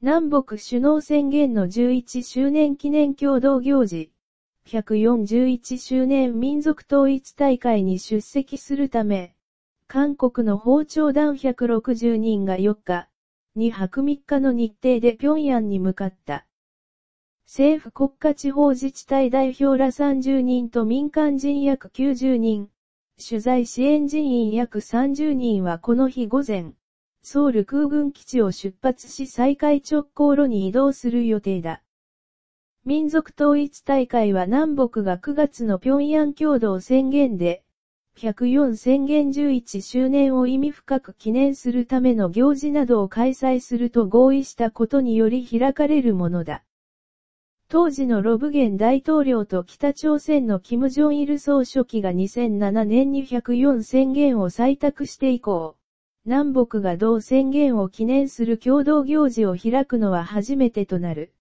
南北首脳宣言の11周年記念共同行事、141周年民族統一大会に出席するため、韓国の包丁団160人が4日、2泊3日の日程で平壌に向かった。政府国家地方自治体代表ら30人と民間人約90人、取材支援人員約30人はこの日午前、ソウル空軍基地を出発し再開直行路に移動する予定だ。民族統一大会は南北が9月の平壌共同宣言で、104宣言11周年を意味深く記念するための行事などを開催すると合意したことにより開かれるものだ。当時のロブゲン大統領と北朝鮮の金正日総書記が2007年に104宣言を採択して以降、南北が同宣言を記念する共同行事を開くのは初めてとなる。